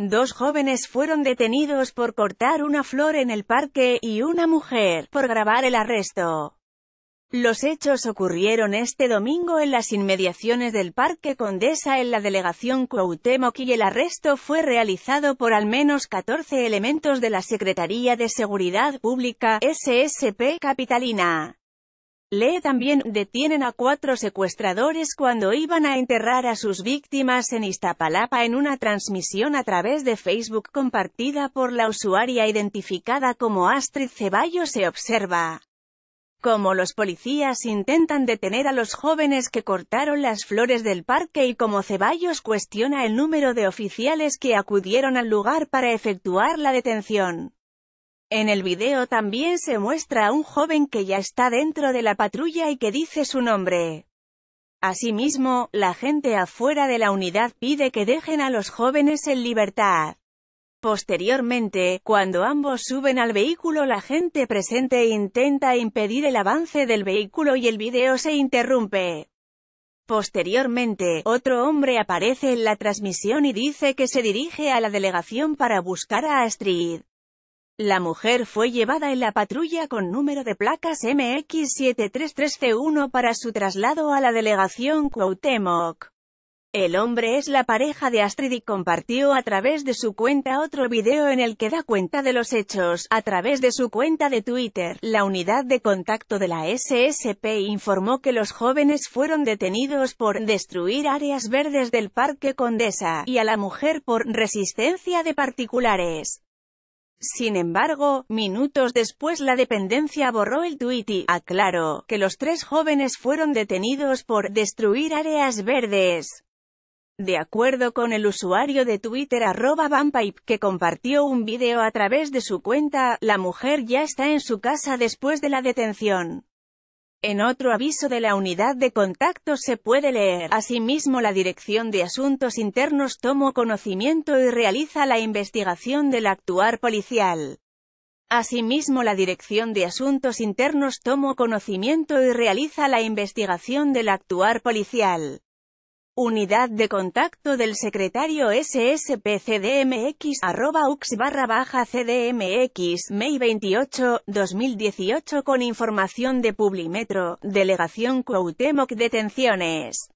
Dos jóvenes fueron detenidos por cortar una flor en el parque, y una mujer, por grabar el arresto. Los hechos ocurrieron este domingo en las inmediaciones del Parque Condesa en la delegación Cuauhtémoc y el arresto fue realizado por al menos 14 elementos de la Secretaría de Seguridad Pública, SSP Capitalina. Lee también, detienen a cuatro secuestradores cuando iban a enterrar a sus víctimas en Iztapalapa en una transmisión a través de Facebook compartida por la usuaria identificada como Astrid Ceballos se observa como los policías intentan detener a los jóvenes que cortaron las flores del parque y como Ceballos cuestiona el número de oficiales que acudieron al lugar para efectuar la detención. En el video también se muestra a un joven que ya está dentro de la patrulla y que dice su nombre. Asimismo, la gente afuera de la unidad pide que dejen a los jóvenes en libertad. Posteriormente, cuando ambos suben al vehículo la gente presente intenta impedir el avance del vehículo y el video se interrumpe. Posteriormente, otro hombre aparece en la transmisión y dice que se dirige a la delegación para buscar a Astrid. La mujer fue llevada en la patrulla con número de placas MX733C1 para su traslado a la delegación Cuauhtémoc. El hombre es la pareja de Astrid y compartió a través de su cuenta otro video en el que da cuenta de los hechos. A través de su cuenta de Twitter, la unidad de contacto de la SSP informó que los jóvenes fueron detenidos por destruir áreas verdes del Parque Condesa y a la mujer por resistencia de particulares. Sin embargo, minutos después la dependencia borró el tuit y aclaró que los tres jóvenes fueron detenidos por «destruir áreas verdes». De acuerdo con el usuario de Twitter arroba Vampipe que compartió un video a través de su cuenta, la mujer ya está en su casa después de la detención. En otro aviso de la unidad de contacto se puede leer, asimismo la Dirección de Asuntos Internos tomó conocimiento y realiza la investigación del actuar policial. Asimismo la Dirección de Asuntos Internos tomó conocimiento y realiza la investigación del actuar policial. Unidad de contacto del secretario CDMX, arroba ux barra baja CDMX, May 28, 2018 con información de Publimetro, Delegación Cuauhtémoc Detenciones.